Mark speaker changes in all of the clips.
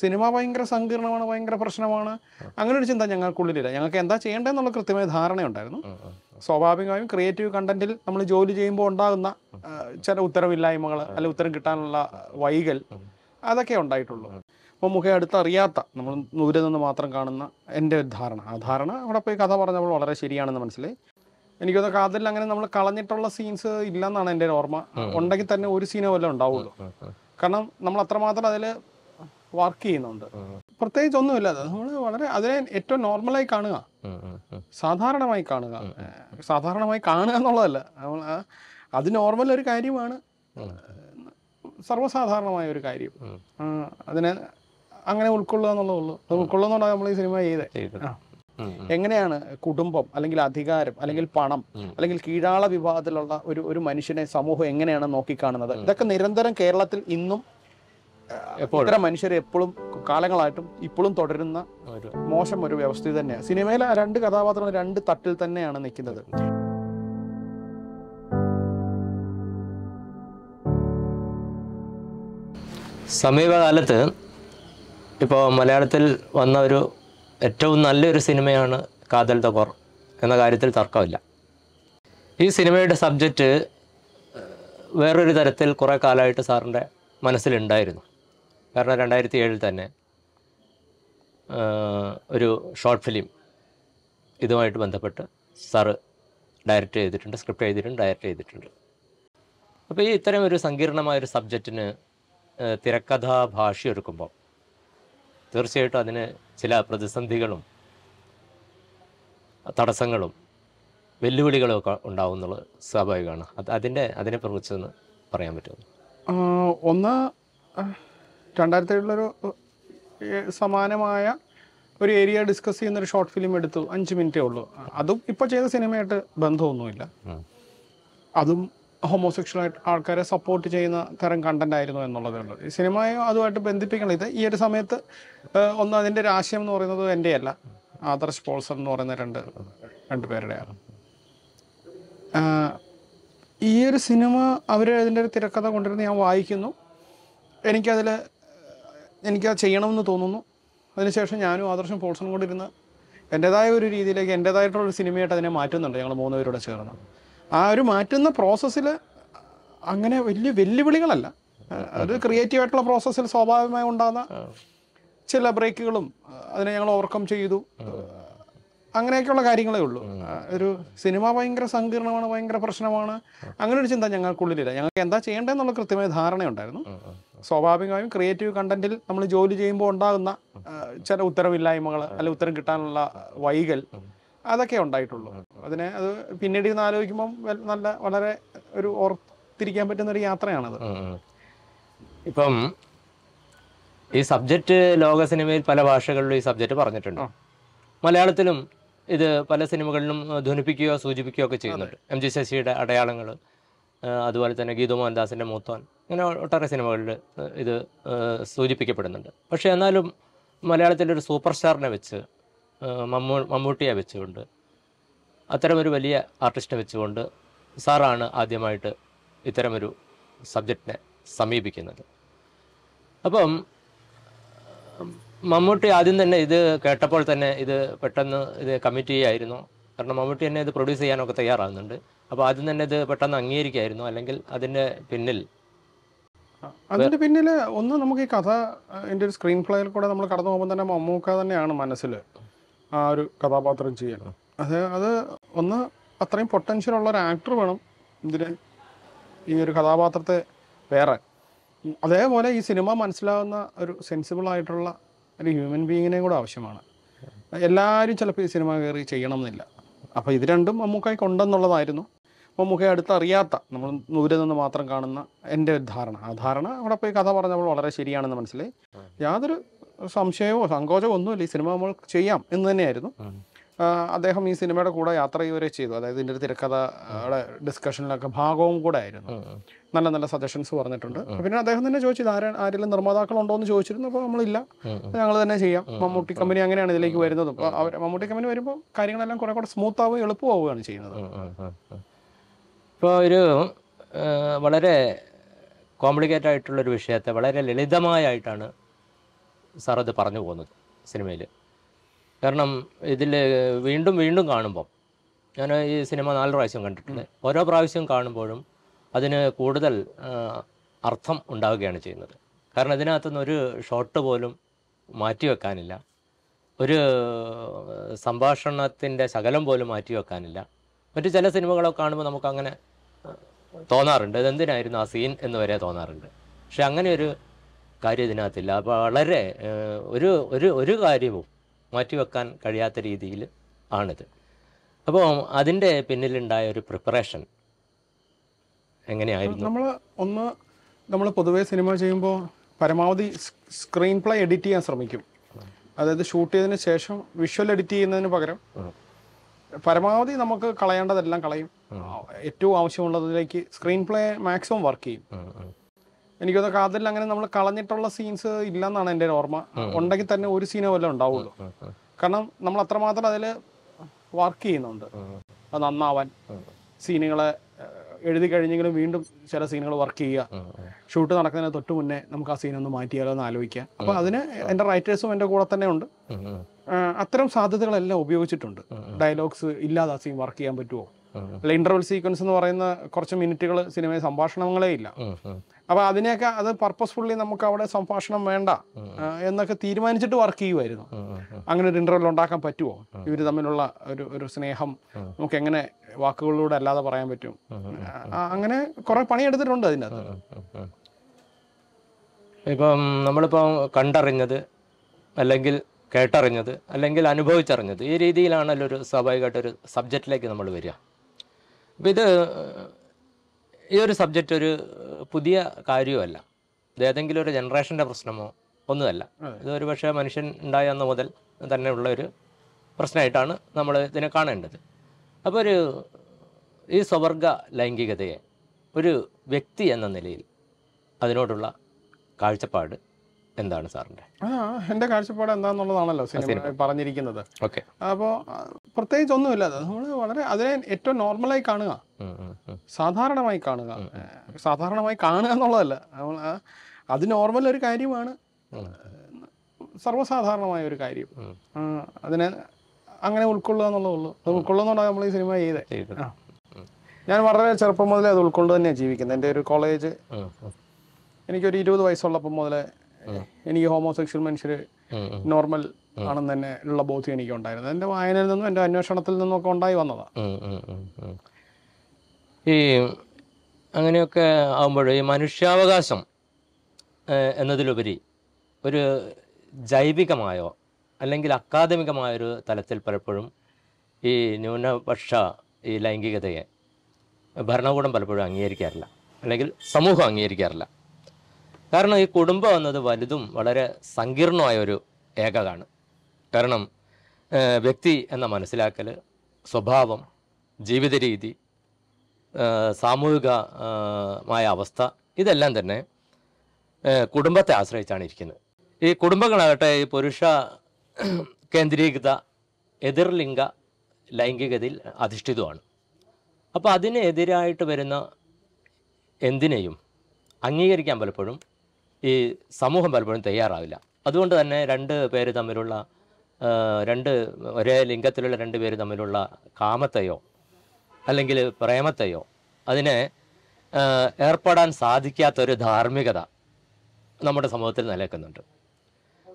Speaker 1: cinema ഭയങ്കര സങ്കീർണമാണ് ഭയങ്കര പ്രശ്നമാണ് അങ്ങനെ ഒരു ചിന്ത ഞങ്ങൾക്കുള്ളിലില്ല ഞങ്ങൾക്ക് എന്താ ചെയ്യേണ്ടതെന്നുള്ള കൃത്യമായ ധാരണയുണ്ടായിരുന്നു സ്വാഭാവികമായും ക്രിയേറ്റീവ് കണ്ടന്റിൽ നമ്മൾ ജോലി ചെയ്യുമ്പോൾ ഉണ്ടാകുന്ന ചില ഉത്തരവില്ലായ്മകൾ അല്ലെ ഉത്തരം കിട്ടാനുള്ള വൈകൽ അതൊക്കെ ഉണ്ടായിട്ടുള്ളൂ അപ്പോൾ മുഖേ അടുത്തറിയാത്ത അറിയാത്ത നമ്മൾ ദൂരെ നിന്ന് മാത്രം കാണുന്ന എൻ്റെ ഒരു ധാരണ ആ ധാരണ അവിടെ പോയി കഥ പറഞ്ഞപ്പോൾ വളരെ ശരിയാണെന്ന് മനസ്സിലായി എനിക്ക് അതിൽ അങ്ങനെ നമ്മൾ കളഞ്ഞിട്ടുള്ള സീൻസ് ഇല്ലെന്നാണ് എൻ്റെ ഓർമ്മ ഉണ്ടെങ്കിൽ തന്നെ ഒരു സീനോ വല്ലതും ഉണ്ടാവുള്ളൂ കാരണം നമ്മൾ അത്രമാത്രം അതിൽ വർക്ക് ചെയ്യുന്നുണ്ട് പ്രത്യേകിച്ച് ഒന്നുമില്ല നമ്മൾ വളരെ അതിനെ ഏറ്റവും നോർമലായി കാണുക സാധാരണമായി കാണുക സാധാരണമായി കാണുക എന്നുള്ളതല്ല അത് നോർമൽ ഒരു കാര്യമാണ് സർവ്വസാധാരണമായ ഒരു കാര്യം അതിനെ അങ്ങനെ ഉൾക്കൊള്ളുക എന്നുള്ളതുള്ളൂ അത് നമ്മൾ ഈ സിനിമ ചെയ്തേ എങ്ങനെയാണ് കുടുംബം അല്ലെങ്കിൽ അധികാരം അല്ലെങ്കിൽ പണം അല്ലെങ്കിൽ കീഴാള വിഭാഗത്തിലുള്ള ഒരു ഒരു മനുഷ്യനെ സമൂഹം എങ്ങനെയാണ് നോക്കിക്കാണുന്നത് ഇതൊക്കെ നിരന്തരം കേരളത്തിൽ ഇന്നും ഇത്തരം മനുഷ്യർ എപ്പോഴും കാലങ്ങളായിട്ടും ഇപ്പോഴും തുടരുന്ന മോശം ഒരു വ്യവസ്ഥ തന്നെയാണ് സിനിമയിലെ രണ്ട് കഥാപാത്രങ്ങൾ രണ്ട് തട്ടിൽ തന്നെയാണ് നിൽക്കുന്നത്
Speaker 2: സമീപകാലത്ത് ഇപ്പോൾ മലയാളത്തിൽ വന്ന ഒരു ഏറ്റവും നല്ലൊരു സിനിമയാണ് കാതൽ തകോർ എന്ന കാര്യത്തിൽ തർക്കമില്ല ഈ സിനിമയുടെ സബ്ജക്റ്റ് വേറൊരു തരത്തിൽ കുറേ കാലമായിട്ട് സാറിൻ്റെ മനസ്സിലുണ്ടായിരുന്നു കാരണം രണ്ടായിരത്തി ഏഴിൽ തന്നെ ഒരു ഷോർട്ട് ഫിലിം ഇതുമായിട്ട് ബന്ധപ്പെട്ട് സാറ് ഡയറക്റ്റ് ചെയ്തിട്ടുണ്ട് സ്ക്രിപ്റ്റ് എഴുതിയിട്ടുണ്ട് ഡയറക്റ്റ് ചെയ്തിട്ടുണ്ട് അപ്പോൾ ഈ ഇത്തരം ഒരു സങ്കീർണമായ ഒരു സബ്ജക്റ്റിന് തിരക്കഥാ ഭാഷയൊരുക്കുമ്പോൾ തീർച്ചയായിട്ടും അതിന് ചില പ്രതിസന്ധികളും തടസ്സങ്ങളും വെല്ലുവിളികളും ഒക്കെ ഉണ്ടാവുന്നുള്ളത് സ്വാഭാവികമാണ് അത് അതിൻ്റെ അതിനെക്കുറിച്ചൊന്ന് പറയാൻ പറ്റുമോ
Speaker 1: ഒന്ന് രണ്ടായിരത്തി ഏഴിലൊരു സമാനമായ ഒരു ഏരിയ ഡിസ്കസ് ചെയ്യുന്ന ഒരു ഷോർട്ട് ഫിലിം എടുത്തു അഞ്ച് മിനിറ്റേ ഉള്ളൂ അതും ഇപ്പോൾ ചെയ്ത സിനിമയായിട്ട് ബന്ധമൊന്നുമില്ല അതും ഹോമോസെക്ഷൽ ആയിട്ട് ആൾക്കാരെ സപ്പോർട്ട് ചെയ്യുന്ന തരം കണ്ടന്റ് ആയിരുന്നു എന്നുള്ളതേ ഉള്ളൂ ഈ സിനിമയെ അതുമായിട്ട് ബന്ധിപ്പിക്കണം ഇത് ഈ ഒരു സമയത്ത് ഒന്ന് അതിൻ്റെ ഒരു ആശയം എന്ന് പറയുന്നത് എൻ്റെ അല്ല ആദർശ് പോൾസൺ എന്ന് പറയുന്ന രണ്ട് രണ്ട് പേരുടെയാണ് ഈ ഒരു സിനിമ അവർ അതിൻ്റെ ഒരു തിരക്കഥ കൊണ്ടുവരുന്ന ഞാൻ വായിക്കുന്നു എനിക്കതിൽ എനിക്ക് അത് ചെയ്യണമെന്ന് തോന്നുന്നു അതിനുശേഷം ഞാനും ആദർശം പോൾസൺ കൊണ്ടിരുന്ന് എൻ്റേതായ ഒരു രീതിയിലേക്ക് എൻ്റേതായിട്ടുള്ള ഒരു സിനിമയായിട്ട് അതിനെ മാറ്റുന്നുണ്ട് ഞങ്ങൾ മൂന്ന് പേരുടെ ചേർന്ന് ആ ഒരു മാറ്റുന്ന പ്രോസസ്സിൽ അങ്ങനെ വലിയ വെല്ലുവിളികളല്ല അത് ക്രിയേറ്റീവ് ആയിട്ടുള്ള പ്രോസസ്സിൽ സ്വാഭാവികമായി ഉണ്ടാകുന്ന ചില ബ്രേക്കുകളും അതിനെ ഞങ്ങൾ ഓവർകം ചെയ്തു അങ്ങനെയൊക്കെയുള്ള കാര്യങ്ങളേ ഉള്ളൂ ഒരു സിനിമ ഭയങ്കര സങ്കീർണമാണ് ഭയങ്കര പ്രശ്നമാണ് അങ്ങനെ ഒരു ചിന്ത ഞങ്ങൾക്കുള്ളിലില്ല ഞങ്ങൾക്ക് എന്താ ചെയ്യേണ്ടതെന്നുള്ള കൃത്യമായ ധാരണയുണ്ടായിരുന്നു സ്വാഭാവികമായും ക്രിയേറ്റീവ് കണ്ടന്റിൽ നമ്മൾ ജോലി ചെയ്യുമ്പോൾ ഉണ്ടാകുന്ന ചില ഉത്തരവില്ലായ്മകൾ അല്ലെ ഉത്തരം കിട്ടാനുള്ള വൈകൽ അതൊക്കെ ഉണ്ടായിട്ടുള്ളൂ അതിനെ അത് പിന്നീട് ഇന്ന് ആലോചിക്കുമ്പോൾ നല്ല വളരെ ഒരു ഓർത്തിരിക്കാൻ
Speaker 2: പറ്റുന്ന ഒരു യാത്രയാണത് ഇപ്പം ഈ സബ്ജക്റ്റ് ലോക സിനിമയിൽ പല ഭാഷകളിലും ഈ സബ്ജക്റ്റ് പറഞ്ഞിട്ടുണ്ട് മലയാളത്തിലും ഇത് പല സിനിമകളിലും ധ്വനിപ്പിക്കുകയോ സൂചിപ്പിക്കുകയോ ഒക്കെ ചെയ്യുന്നുണ്ട് എം ജി ശശിയുടെ അടയാളങ്ങൾ അതുപോലെ തന്നെ ഗീതു മോഹൻദാസിൻ്റെ മൂത്തോൻ അങ്ങനെ ഒട്ടേറെ സിനിമകളിൽ ഇത് സൂചിപ്പിക്കപ്പെടുന്നുണ്ട് പക്ഷേ എന്നാലും മലയാളത്തിൻ്റെ ഒരു സൂപ്പർ സ്റ്റാറിനെ വെച്ച് മമ്മൂ മമ്മൂട്ടിയെ വെച്ചുകൊണ്ട് അത്തരമൊരു വലിയ ആർട്ടിസ്റ്റിനെ വെച്ചുകൊണ്ട് സാറാണ് ആദ്യമായിട്ട് ഇത്തരമൊരു സബ്ജക്റ്റിനെ സമീപിക്കുന്നത് അപ്പം മമ്മൂട്ടി ആദ്യം തന്നെ ഇത് കേട്ടപ്പോൾ തന്നെ ഇത് പെട്ടെന്ന് ഇത് കമ്മിറ്റ് ചെയ്യായിരുന്നു കാരണം മമ്മൂട്ടി തന്നെ ഇത് പ്രൊഡ്യൂസ് ചെയ്യാനൊക്കെ തയ്യാറാകുന്നുണ്ട് അപ്പോൾ ആദ്യം തന്നെ ഇത് പെട്ടെന്ന് അംഗീകരിക്കായിരുന്നു അല്ലെങ്കിൽ അതിൻ്റെ പിന്നിൽ അതിന്റെ
Speaker 1: പിന്നിൽ ഒന്ന് നമുക്ക് ഈ കഥ എൻ്റെ ഒരു സ്ക്രീൻ പ്ലേയിൽ കൂടെ നമ്മൾ കടന്നു പോകുമ്പോൾ തന്നെ മമ്മൂക്ക തന്നെയാണ് മനസ്സിൽ ആ ഒരു കഥാപാത്രം ചെയ്യാൻ അത് അത് ഒന്ന് അത്രയും പൊട്ടൻഷ്യൽ ഉള്ള ഒരു ആക്ടർ വേണം ഇതിന് ഈ ഒരു കഥാപാത്രത്തെ വേറെ അതേപോലെ ഈ സിനിമ മനസ്സിലാവുന്ന ഒരു സെൻസിബിൾ ആയിട്ടുള്ള ഒരു ഹ്യൂമൻ ബീങ്ങിനെയും കൂടെ ആവശ്യമാണ് എല്ലാവരും ചിലപ്പോൾ ഈ സിനിമ കയറി ചെയ്യണം എന്നില്ല അപ്പോൾ ഇത് രണ്ടും മമ്മൂക്കായി കൊണ്ടെന്നുള്ളതായിരുന്നു മമ്മൂക്കയെ അടുത്തറിയാത്ത നമ്മൾ ദൂരെ നിന്ന് മാത്രം കാണുന്ന എൻ്റെ ഒരു ധാരണ ആ ധാരണ അവിടെ പോയി കഥ പറഞ്ഞപ്പോൾ വളരെ ശരിയാണെന്ന് മനസ്സിലായി യാതൊരു സംശയമോ സങ്കോചമോ ഒന്നുമില്ല ഈ സിനിമ നമ്മൾ ചെയ്യാം എന്ന് തന്നെയായിരുന്നു അദ്ദേഹം ഈ സിനിമയുടെ കൂടെ യാത്ര ചെയ്യുവരെ ചെയ്തു അതായത് ഇതിൻ്റെ തിരക്കഥയുടെ ഡിസ്കഷനിലൊക്കെ ഭാഗവും കൂടെ ആയിരുന്നു നല്ല നല്ല സജഷൻസ് പറഞ്ഞിട്ടുണ്ട് പിന്നെ അദ്ദേഹം തന്നെ ചോദിച്ചു ആരാ ആരെങ്കിലും നിർമ്മാതാക്കളുണ്ടോ എന്ന് ചോദിച്ചിരുന്നു അപ്പോൾ നമ്മളില്ല ഞങ്ങൾ തന്നെ ചെയ്യാം മമ്മൂട്ടി കമ്പനി അങ്ങനെയാണ് ഇതിലേക്ക് വരുന്നത് അപ്പോൾ അവർ മമ്മൂട്ടി കമ്പനി വരുമ്പോൾ കാര്യങ്ങളെല്ലാം കുറെ കൂടെ
Speaker 2: സ്മൂത്ത് ആവുകയും എളുപ്പമാവുകയാണ് ചെയ്യുന്നത് ഇപ്പോൾ ഒരു വളരെ കോംപ്ലിക്കേറ്റ് ആയിട്ടുള്ളൊരു വിഷയത്തെ വളരെ ലളിതമായിട്ടാണ് സാർ അത് പറഞ്ഞു പോകുന്നത് സിനിമയിൽ കാരണം ഇതിൽ വീണ്ടും വീണ്ടും കാണുമ്പം ഞാൻ ഈ സിനിമ നാല് പ്രാവശ്യം കണ്ടിട്ടുണ്ട് ഓരോ പ്രാവശ്യം കാണുമ്പോഴും അതിന് കൂടുതൽ അർത്ഥം ഉണ്ടാവുകയാണ് ചെയ്യുന്നത് കാരണം ഇതിനകത്തുനിന്ന് ഒരു ഷോട്ട് പോലും മാറ്റി വെക്കാനില്ല ഒരു സംഭാഷണത്തിൻ്റെ ശകലം പോലും മാറ്റി വെക്കാനില്ല മറ്റു ചില സിനിമകളൊക്കെ കാണുമ്പോൾ നമുക്ക് അങ്ങനെ തോന്നാറുണ്ട് ഇതെന്തിനായിരുന്നു ആ സീൻ എന്ന് വരെ തോന്നാറുണ്ട് പക്ഷെ അങ്ങനെ ഒരു കാര്യം ഇതിനകത്തില്ല വളരെ ഒരു ഒരു ഒരു കാര്യവും മാറ്റിവെക്കാൻ കഴിയാത്ത രീതിയിൽ ആണിത് അപ്പോൾ അതിൻ്റെ പിന്നിലുണ്ടായ ഒരു പ്രിപ്പറേഷൻ എങ്ങനെയായിരുന്നു നമ്മൾ
Speaker 1: ഒന്ന് നമ്മൾ പൊതുവെ സിനിമ ചെയ്യുമ്പോൾ പരമാവധി സ്ക്രീൻ പ്ലേ എഡിറ്റ് ചെയ്യാൻ ശ്രമിക്കും അതായത് ഷൂട്ട് ചെയ്തതിന് ശേഷം വിഷ്വൽ എഡിറ്റ് ചെയ്യുന്നതിന് പകരം പരമാവധി നമുക്ക് കളയേണ്ടതെല്ലാം കളയും ഏറ്റവും ആവശ്യമുള്ളതിലേക്ക് സ്ക്രീൻ പ്ലേ മാക്സിമം വർക്ക് ചെയ്യും എനിക്ക് തോന്നുന്നു അതിൽ അങ്ങനെ നമ്മൾ കളഞ്ഞിട്ടുള്ള സീൻസ് ഇല്ലെന്നാണ് എൻ്റെ ഓർമ്മ ഉണ്ടെങ്കിൽ തന്നെ ഒരു സീനോ വല്ലതും ഉണ്ടാവുള്ളൂ കാരണം നമ്മൾ അത്രമാത്രം അതിൽ വർക്ക് ചെയ്യുന്നുണ്ട് അത് നന്നാവാൻ സീനുകളെ എഴുതി കഴിഞ്ഞെങ്കിലും വീണ്ടും ചില സീനുകൾ വർക്ക് ചെയ്യുക ഷൂട്ട് നടക്കുന്നതിന് തൊട്ട് മുന്നേ നമുക്ക് ആ സീനൊന്ന് മാറ്റിയാലോ എന്ന് ആലോചിക്കുക അപ്പൊ അതിന് എൻ്റെ റൈറ്റേഴ്സും എൻ്റെ കൂടെ തന്നെ ഉണ്ട് അത്തരം സാധ്യതകളെല്ലാം ഉപയോഗിച്ചിട്ടുണ്ട് ഡയലോഗ്സ് ഇല്ലാതെ ആ സീൻ വർക്ക് ചെയ്യാൻ പറ്റുമോ അല്ല ഇന്റർവൽ സീക്വൻസ് എന്ന് പറയുന്ന കുറച്ച് മിനിറ്റുകൾ സിനിമയിൽ സംഭാഷണങ്ങളേ ഇല്ല അപ്പൊ അതിനെയൊക്കെ അത് പർപ്പസ്ഫുള്ളി നമുക്ക് അവിടെ സംഭാഷണം വേണ്ട എന്നൊക്കെ തീരുമാനിച്ചിട്ട് വർക്ക് ചെയ്യുമായിരുന്നു അങ്ങനെ ഒരു ഇന്റർവൽ ഉണ്ടാക്കാൻ പറ്റുമോ ഇവര് തമ്മിലുള്ള ഒരു ഒരു സ്നേഹം നമുക്ക് എങ്ങനെ വാക്കുകളിലൂടെ അല്ലാതെ പറയാൻ പറ്റും അങ്ങനെ കുറെ പണിയെടുത്തിട്ടുണ്ട്
Speaker 2: അതിനകത്ത് ഇപ്പം നമ്മളിപ്പം കണ്ടറിഞ്ഞത് അല്ലെങ്കിൽ കേട്ടറിഞ്ഞത് അല്ലെങ്കിൽ അനുഭവിച്ചറിഞ്ഞത് ഈ രീതിയിലാണല്ലോ ഒരു സ്വാഭാവികമായിട്ടൊരു സബ്ജക്റ്റിലേക്ക് നമ്മൾ വരിക അപ്പം ഇത് ഈ ഒരു സബ്ജക്റ്റ് ഒരു പുതിയ കാര്യമല്ല ഇത് ഏതെങ്കിലും ഒരു ജനറേഷൻ്റെ പ്രശ്നമോ ഒന്നുമല്ല ഇത് പക്ഷേ മനുഷ്യൻ ഉണ്ടായ അന്ന് മുതൽ തന്നെയുള്ള ഒരു പ്രശ്നമായിട്ടാണ് നമ്മൾ ഇതിനെ കാണേണ്ടത് അപ്പോൾ ഒരു ഈ സ്വവർഗ ലൈംഗികതയെ ഒരു വ്യക്തി എന്ന നിലയിൽ അതിനോടുള്ള കാഴ്ചപ്പാട് എന്താണ് സാറിൻ്റെ
Speaker 1: എൻ്റെ കാഴ്ചപ്പാട് എന്താണെന്നുള്ളതാണല്ലോ സിനിമ പറഞ്ഞിരിക്കുന്നത് ഓക്കെ അപ്പോൾ പ്രത്യേകിച്ച് ഒന്നുമില്ല അത് നമ്മൾ വളരെ അതിനെ ഏറ്റവും നോർമലായി കാണുക സാധാരണമായി കാണുക സാധാരണമായി കാണുക എന്നുള്ളതല്ല അത് നോർമൽ ഒരു കാര്യമാണ് സർവ്വസാധാരണമായ ഒരു കാര്യം അതിനെ അങ്ങനെ ഉൾക്കൊള്ളുക എന്നുള്ളതുള്ളൂ അത് ഉൾക്കൊള്ളുന്നുണ്ടാകും നമ്മൾ ഈ സിനിമ ചെയ്തത് ഞാൻ വളരെ ചെറുപ്പം മുതലേ അത് ഉൾക്കൊണ്ട് തന്നെയാണ് ജീവിക്കുന്നത് എൻ്റെ ഒരു കോളേജ് എനിക്കൊരു ഇരുപത് വയസ്സുള്ളപ്പം മുതലേ എനിക്ക് ഹോമോസെക്ഷൽ മനുഷ്യർ നോർമൽ ആണെന്ന് തന്നെ ഉള്ള ബോധ്യം എനിക്ക് ഉണ്ടായിരുന്നു എൻ്റെ വായനയിൽ നിന്നും എൻ്റെ അന്വേഷണത്തിൽ നിന്നും ഒക്കെ ഉണ്ടായി
Speaker 2: വന്നതാണ് ഈ അങ്ങനെയൊക്കെ ആകുമ്പോൾ ഈ മനുഷ്യാവകാശം എന്നതിലുപരി ഒരു ജൈവികമായോ അല്ലെങ്കിൽ അക്കാദമികമായൊരു തലത്തിൽ പലപ്പോഴും ഈ ന്യൂനപക്ഷ ഈ ലൈംഗികതയെ ഭരണകൂടം പലപ്പോഴും അംഗീകരിക്കാറില്ല അല്ലെങ്കിൽ സമൂഹം അംഗീകരിക്കാറില്ല കാരണം ഈ കുടുംബം എന്നത് വലുതും വളരെ സങ്കീർണമായ ഒരു ഏകതാണ് കാരണം വ്യക്തി എന്ന മനസ്സിലാക്കൽ സ്വഭാവം ജീവിത രീതി സാമൂഹികമായ അവസ്ഥ ഇതെല്ലാം തന്നെ കുടുംബത്തെ ആശ്രയിച്ചാണ് ഇരിക്കുന്നത് ഈ കുടുംബങ്ങളാകട്ടെ ഈ പുരുഷ കേന്ദ്രീകൃത എതിർലിംഗ ലൈംഗികതയിൽ അധിഷ്ഠിതമാണ് അപ്പോൾ അതിനെതിരായിട്ട് വരുന്ന എന്തിനേയും അംഗീകരിക്കാൻ പലപ്പോഴും ഈ സമൂഹം പലപ്പോഴും തയ്യാറാവില്ല അതുകൊണ്ട് തന്നെ രണ്ട് പേര് തമ്മിലുള്ള രണ്ട് ഒരേ ലിംഗത്തിലുള്ള രണ്ട് പേര് തമ്മിലുള്ള കാമത്തെയോ അല്ലെങ്കിൽ പ്രേമത്തെയോ അതിനെ ഏർപ്പെടാൻ സാധിക്കാത്തൊരു ധാർമ്മികത നമ്മുടെ സമൂഹത്തിൽ നിലനിൽക്കുന്നുണ്ട്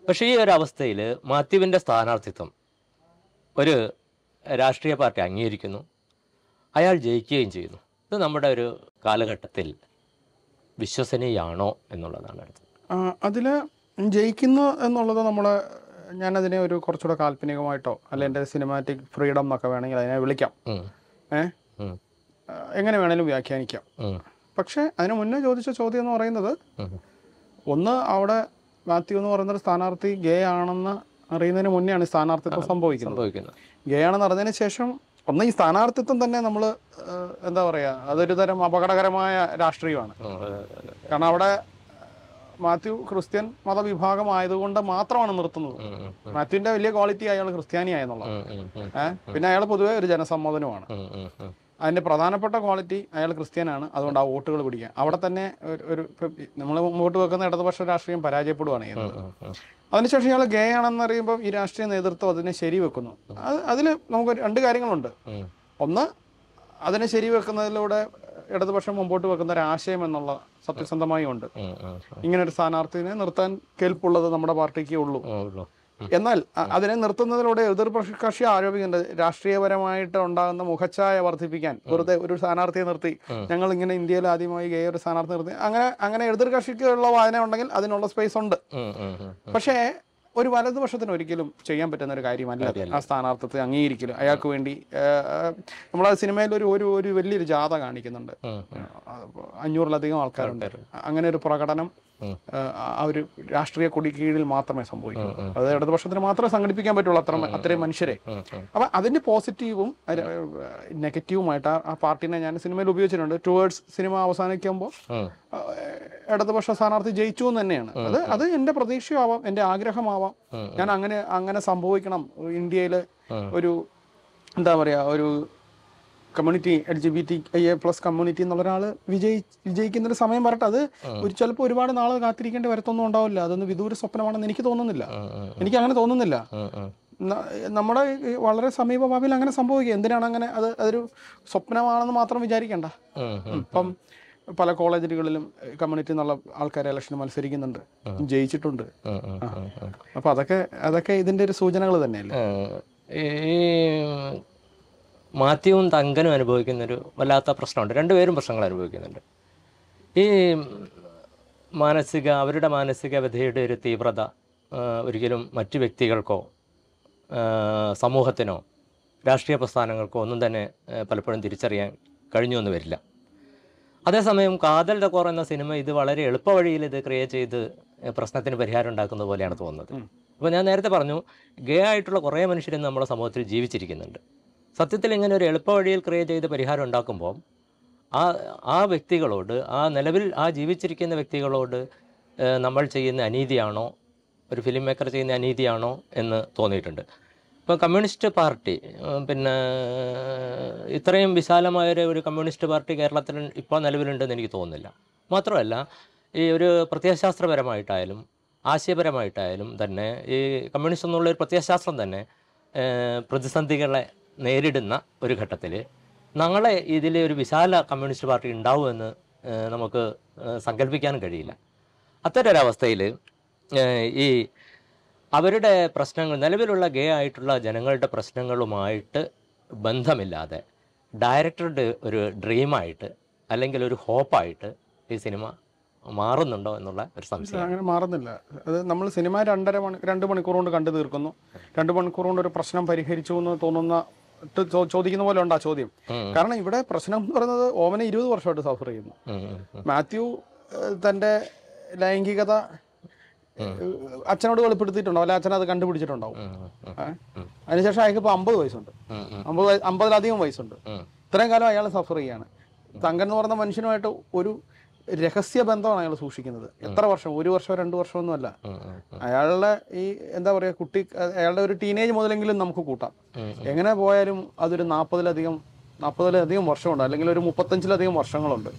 Speaker 2: പക്ഷേ ഈ ഒരു അവസ്ഥയിൽ മാത്യുവിൻ്റെ സ്ഥാനാർത്ഥിത്വം ഒരു രാഷ്ട്രീയ പാർട്ടി അംഗീകരിക്കുന്നു അയാൾ ജയിക്കുകയും ചെയ്യുന്നു ഇത് നമ്മുടെ ഒരു കാലഘട്ടത്തിൽ വിശ്വസനീയാണോ എന്നുള്ളതാണ് അടുത്തത്
Speaker 1: അതിൽ ജയിക്കുന്നു എന്നുള്ളത് നമ്മൾ ഞാനതിനെ ഒരു കുറച്ചുകൂടെ കാല്പനികമായിട്ടോ അല്ലെ എൻ്റെ സിനിമാറ്റിക് ഫ്രീഡം എന്നൊക്കെ വേണമെങ്കിൽ അതിനെ വിളിക്കാം ഏ എങ്ങനെ വേണേലും വ്യാഖ്യാനിക്കാം പക്ഷേ അതിന് മുന്നേ ചോദിച്ച ചോദ്യം എന്ന് പറയുന്നത് ഒന്ന് അവിടെ മാത്യു എന്ന് പറയുന്ന ഒരു സ്ഥാനാർത്ഥി ഗേ ആണെന്ന് അറിയുന്നതിന് മുന്നെയാണ് സ്ഥാനാർത്ഥിത്വം സംഭവിക്കുന്നത് ഗേ ആണെന്ന് അറിഞ്ഞതിന് ശേഷം ഒന്ന് ഈ സ്ഥാനാർത്ഥിത്വം തന്നെ നമ്മൾ എന്താ പറയാ അതൊരു തരം അപകടകരമായ രാഷ്ട്രീയമാണ് കാരണം അവിടെ മാത്യു ക്രിസ്ത്യൻ മതവിഭാഗം ആയതുകൊണ്ട് മാത്രമാണ് നിർത്തുന്നത് മാത്യുവിന്റെ വലിയ ക്വാളിറ്റി അയാൾ ക്രിസ്ത്യാനി ആയെന്നുള്ളത് പിന്നെ അയാൾ പൊതുവെ ഒരു ജനസമ്മതനുമാണ് അതിൻ്റെ പ്രധാനപ്പെട്ട ക്വാളിറ്റി അയാൾ ക്രിസ്ത്യനാണ് അതുകൊണ്ട് ആ വോട്ടുകൾ പിടിക്കുക അവിടെ തന്നെ ഒരു നമ്മൾ വോട്ട് വെക്കുന്ന ഇടതുപക്ഷ രാഷ്ട്രീയം പരാജയപ്പെടുകയാണ് ചെയ്യുന്നത് അതിനുശേഷം ഇയാൾ ഗേ ആണെന്ന് അറിയുമ്പോൾ ഈ രാഷ്ട്രീയ നേതൃത്വം അതിനെ ശരിവെക്കുന്നു അത് അതിൽ നമുക്ക് രണ്ട് കാര്യങ്ങളുണ്ട് ഒന്ന് അതിനെ ശരിവെക്കുന്നതിലൂടെ ഇടതുപക്ഷം മുമ്പോട്ട് വെക്കുന്ന ഒരു ആശയം എന്നുള്ള സത്യസന്ധമായി ഉണ്ട് ഇങ്ങനെ ഒരു സ്ഥാനാർത്ഥിനെ നിർത്താൻ കേൾപ്പുള്ളത് നമ്മുടെ പാർട്ടിക്ക് ഉള്ളൂ എന്നാൽ അതിനെ നിർത്തുന്നതിലൂടെ കക്ഷി ആരോപിക്കുന്നത് രാഷ്ട്രീയപരമായിട്ട് ഉണ്ടാകുന്ന മുഖച്ഛായ വർദ്ധിപ്പിക്കാൻ വെറുതെ ഒരു സ്ഥാനാർത്ഥിയെ നിർത്തി ഞങ്ങൾ ഇങ്ങനെ ഇന്ത്യയിൽ ആദ്യമായി ഗേ ഒരു സ്ഥാനാർത്ഥി നിർത്തി അങ്ങനെ അങ്ങനെ എതിർകക്ഷിക്കുള്ള വായന ഉണ്ടെങ്കിൽ അതിനുള്ള സ്പേസ് ഉണ്ട് പക്ഷേ ഒരു വലതുപക്ഷത്തിന് ഒരിക്കലും ചെയ്യാൻ പറ്റുന്ന ഒരു കാര്യമല്ല ആ സ്ഥാനാർത്ഥത്തെ അംഗീകരിക്കലും അയാൾക്ക് വേണ്ടി നമ്മളാ സിനിമയിൽ ഒരു ഒരു ഒരു വലിയൊരു ജാഥ കാണിക്കുന്നുണ്ട് അഞ്ഞൂറിലധികം ആൾക്കാരുണ്ട് അങ്ങനെ ഒരു പ്രകടനം ആ ഒരു രാഷ്ട്രീയ കൊടി കീഴിൽ മാത്രമേ സംഭവിക്കൂ അത് ഇടതുപക്ഷത്തിന് മാത്രമേ സംഘടിപ്പിക്കാൻ പറ്റുള്ളൂ അത്ര അത്രയും മനുഷ്യരെ അപ്പൊ അതിന്റെ പോസിറ്റീവും നെഗറ്റീവുമായിട്ട് ആ പാർട്ടിനെ ഞാൻ സിനിമയിൽ ഉപയോഗിച്ചിട്ടുണ്ട് ടുവേർഡ്സ് സിനിമ അവസാനിക്കുമ്പോൾ ഇടതുപക്ഷ സ്ഥാനാർത്ഥി ജയിച്ചു എന്ന് തന്നെയാണ് അത് അത് എന്റെ പ്രതീക്ഷയാവാം എന്റെ ആഗ്രഹമാവാം ഞാൻ അങ്ങനെ അങ്ങനെ സംഭവിക്കണം ഇന്ത്യയിൽ ഒരു എന്താ പറയാ ഒരു community L G B T I A plus community എന്നുള്ള ഒരാൾ വിജയി വിജയിക്കുന്ന ഒരു സമയം വരട്ടെ അത് ഒരു ചിലപ്പോൾ ഒരുപാട് നാൾ കാത്തിരിക്കേണ്ടി വരത്തൊന്നും ഉണ്ടാവില്ല അതൊന്നും വിദൂര സ്വപ്നമാണെന്ന് എനിക്ക് തോന്നുന്നില്ല എനിക്ക് അങ്ങനെ തോന്നുന്നില്ല നമ്മുടെ വളരെ സമീപഭാവിയിൽ അങ്ങനെ സംഭവിക്കുക എന്തിനാണ് അങ്ങനെ അത് അതൊരു സ്വപ്നമാണെന്ന് മാത്രം വിചാരിക്കണ്ട ഇപ്പം പല കോളേജുകളിലും കമ്മ്യൂണിറ്റി എന്നുള്ള ആൾക്കാർ ഇലക്ഷന് മത്സരിക്കുന്നുണ്ട് ജയിച്ചിട്ടുണ്ട് അപ്പൊ അതൊക്കെ അതൊക്കെ ഇതിന്റെ ഒരു സൂചനകൾ തന്നെയല്ലേ
Speaker 2: ഈ മാത്യുവും തങ്കനും അനുഭവിക്കുന്നൊരു വല്ലാത്ത പ്രശ്നമുണ്ട് രണ്ടുപേരും പ്രശ്നങ്ങൾ അനുഭവിക്കുന്നുണ്ട് ഈ മാനസിക അവരുടെ മാനസിക വിധയുടെ ഒരു തീവ്രത ഒരിക്കലും മറ്റു വ്യക്തികൾക്കോ സമൂഹത്തിനോ രാഷ്ട്രീയ പ്രസ്ഥാനങ്ങൾക്കോ ഒന്നും തന്നെ പലപ്പോഴും തിരിച്ചറിയാൻ കഴിഞ്ഞു എന്ന് വരില്ല അതേസമയം കാതൽ ഡക്കോർ എന്ന സിനിമ ഇത് വളരെ എളുപ്പവഴിയിൽ ഇത് ക്രിയേറ്റ് ചെയ്ത് പ്രശ്നത്തിന് പരിഹാരം ഉണ്ടാക്കുന്നത് പോലെയാണ് തോന്നുന്നത് അപ്പോൾ ഞാൻ നേരത്തെ പറഞ്ഞു ഗേ ആയിട്ടുള്ള കുറേ മനുഷ്യരും നമ്മുടെ സമൂഹത്തിൽ ജീവിച്ചിരിക്കുന്നുണ്ട് സത്യത്തിൽ ഇങ്ങനെ ഒരു എളുപ്പ വഴിയിൽ ക്രിയേറ്റ് ചെയ്ത് പരിഹാരം ഉണ്ടാക്കുമ്പോൾ ആ ആ വ്യക്തികളോട് ആ നിലവിൽ ആ ജീവിച്ചിരിക്കുന്ന വ്യക്തികളോട് നമ്മൾ ചെയ്യുന്ന അനീതിയാണോ ഒരു ഫിലിം മേക്കർ ചെയ്യുന്ന അനീതിയാണോ എന്ന് തോന്നിയിട്ടുണ്ട് ഇപ്പോൾ കമ്മ്യൂണിസ്റ്റ് പാർട്ടി പിന്നെ ഇത്രയും വിശാലമായൊരു ഒരു കമ്മ്യൂണിസ്റ്റ് പാർട്ടി കേരളത്തിൽ ഇപ്പോൾ നിലവിലുണ്ടെന്ന് എനിക്ക് തോന്നുന്നില്ല മാത്രമല്ല ഈ ഒരു പ്രത്യയശാസ്ത്രപരമായിട്ടായാലും ആശയപരമായിട്ടായാലും തന്നെ ഈ കമ്മ്യൂണിസ്റ്റ് എന്നുള്ള ഒരു പ്രത്യയശാസ്ത്രം തന്നെ പ്രതിസന്ധികളെ നേരിടുന്ന ഒരു ഘട്ടത്തിൽ ഞങ്ങളെ ഇതിൽ ഒരു വിശാല കമ്മ്യൂണിസ്റ്റ് പാർട്ടി ഉണ്ടാവുമെന്ന് നമുക്ക് സങ്കല്പിക്കാനും കഴിയില്ല അത്തരൊരവസ്ഥയിൽ ഈ അവരുടെ പ്രശ്നങ്ങൾ നിലവിലുള്ള ഗേ ആയിട്ടുള്ള ജനങ്ങളുടെ പ്രശ്നങ്ങളുമായിട്ട് ബന്ധമില്ലാതെ ഡയറക്ടറുടെ ഒരു ഡ്രീമായിട്ട് അല്ലെങ്കിൽ ഒരു ഹോപ്പായിട്ട് ഈ സിനിമ മാറുന്നുണ്ടോ എന്നുള്ള ഒരു സംശയം അങ്ങനെ
Speaker 1: മാറുന്നില്ല അത് നമ്മൾ സിനിമ രണ്ടര മണി രണ്ട് മണിക്കൂർ കൊണ്ട് കണ്ടു തീർക്കുന്നു രണ്ട് മണിക്കൂർ കൊണ്ട് ഒരു പ്രശ്നം പരിഹരിച്ചു എന്ന് തോന്നുന്ന ചോദിക്കുന്ന പോലെ ഉണ്ട് ആ ചോദ്യം കാരണം ഇവിടെ പ്രശ്നം എന്ന് പറയുന്നത് ഓമനെ ഇരുപത് വർഷമായിട്ട് സഫർ ചെയ്യുന്നു മാത്യു തന്റെ ലൈംഗികത അച്ഛനോട് വെളിപ്പെടുത്തിയിട്ടുണ്ടോ അല്ലെ അച്ഛൻ അത് കണ്ടുപിടിച്ചിട്ടുണ്ടാവും അതിനുശേഷം അയാൾക്ക് ഇപ്പൊ അമ്പത് വയസ്സുണ്ട് അമ്പത് അമ്പതിലധികം വയസ്സുണ്ട് ഇത്രയും കാലം അയാൾ സഫർ ചെയ്യാണ് തങ്കൻ എന്ന് പറയുന്ന മനുഷ്യനുമായിട്ട് ഒരു രഹസ്യബന്ധമാണ് അയാൾ സൂക്ഷിക്കുന്നത് എത്ര വർഷം ഒരു വർഷമോ രണ്ടു അല്ല അയാളുടെ ഈ എന്താ പറയുക കുട്ടി അയാളുടെ ഒരു ടീനേജ് മുതലെങ്കിലും നമുക്ക് കൂട്ടാം എങ്ങനെ പോയാലും അതൊരു നാൽപ്പതിലധികം നാൽപ്പതിലധികം വർഷമുണ്ട് അല്ലെങ്കിൽ ഒരു മുപ്പത്തഞ്ചിലധികം വർഷങ്ങളുണ്ട്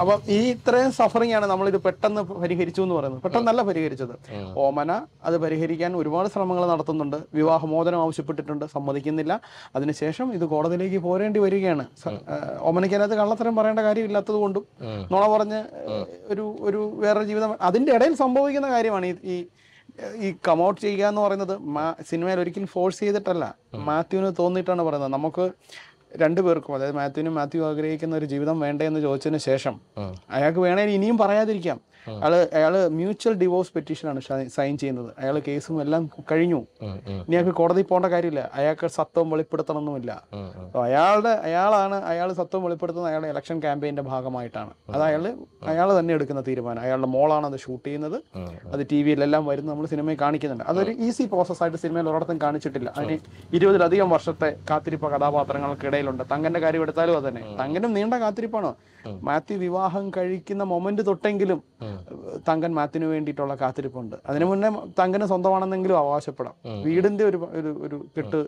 Speaker 1: അപ്പം ഈ ഇത്രയും സഫറിംഗ് ആണ് നമ്മൾ ഇത് പെട്ടെന്ന് പരിഹരിച്ചു എന്ന് പറയുന്നത് പെട്ടെന്നല്ല പരിഹരിച്ചത് ഓമന അത് പരിഹരിക്കാൻ ഒരുപാട് ശ്രമങ്ങൾ നടത്തുന്നുണ്ട് വിവാഹമോചനം ആവശ്യപ്പെട്ടിട്ടുണ്ട് സമ്മതിക്കുന്നില്ല അതിനുശേഷം ഇത് കോടതിയിലേക്ക് പോരേണ്ടി വരികയാണ് ഓമനയ്ക്കതിനകത്ത് കള്ളത്തരം പറയേണ്ട കാര്യമില്ലാത്തത് കൊണ്ടും നുണ പറഞ്ഞ് ഒരു ഒരു വേറെ ജീവിതം അതിന്റെ ഇടയിൽ സംഭവിക്കുന്ന കാര്യമാണ് ഈ ഈ കമൗട്ട് ചെയ്യുക എന്ന് പറയുന്നത് സിനിമയിൽ ഒരിക്കലും ഫോഴ്സ് ചെയ്തിട്ടല്ല മാത്യുവിന് തോന്നിയിട്ടാണ് പറയുന്നത് നമുക്ക് രണ്ടു പേർക്കും അതായത് മാത്യുവിനും മാത്യു ആഗ്രഹിക്കുന്ന ഒരു ജീവിതം വേണ്ടേ എന്ന് ചോദിച്ചതിന് ശേഷം അയാൾക്ക് വേണേൽ ഇനിയും പറയാതിരിക്കാം അയാള് അയാള് മ്യൂച്വൽ ഡിവോഴ്സ് പെറ്റീഷനാണ് സൈൻ ചെയ്യുന്നത് അയാൾ കേസും എല്ലാം കഴിഞ്ഞു ഇനി അയാൾക്ക് കോടതി പോകേണ്ട കാര്യമില്ല അയാൾക്ക് സത്വം വെളിപ്പെടുത്തണമെന്നുമില്ല അയാളുടെ അയാളാണ് അയാൾ സത്വം വെളിപ്പെടുത്തുന്നത് അയാളുടെ ഇലക്ഷൻ ക്യാമ്പയിന്റെ ഭാഗമായിട്ടാണ് അത് അയാൾ അയാൾ തന്നെ എടുക്കുന്ന തീരുമാനം അയാളുടെ മോളാണ് അത് ഷൂട്ട് ചെയ്യുന്നത് അത് ടി വിയിലെല്ലാം വരുന്നത് നമ്മൾ സിനിമയിൽ കാണിക്കുന്നുണ്ട് അതൊരു ഈസി പ്രോസസ്സായിട്ട് സിനിമയിൽ ഒരിടത്തും കാണിച്ചിട്ടില്ല അതിന് ഇരുപതിലധികം വർഷത്തെ കാത്തിരിപ്പ കഥാപാത്രങ്ങൾക്കിടെ കയ്യിലുണ്ട് തങ്കന്റെ കാര്യം എടുത്താലും തന്നെ തങ്കനും നീണ്ട കാത്തിരിപ്പാണ് മാത്യു വിവാഹം കഴിക്കുന്ന മൊമെന്റ് തൊട്ടെങ്കിലും തങ്കൻ മാത്യുവിന് വേണ്ടിയിട്ടുള്ള കാത്തിരിപ്പുണ്ട് അതിനു മുന്നേ തങ്കന് സ്വന്തമാണെന്നെങ്കിലും അവകാശപ്പെടാം വീടിന്റെ ഒരു ഒരു കെട്ട്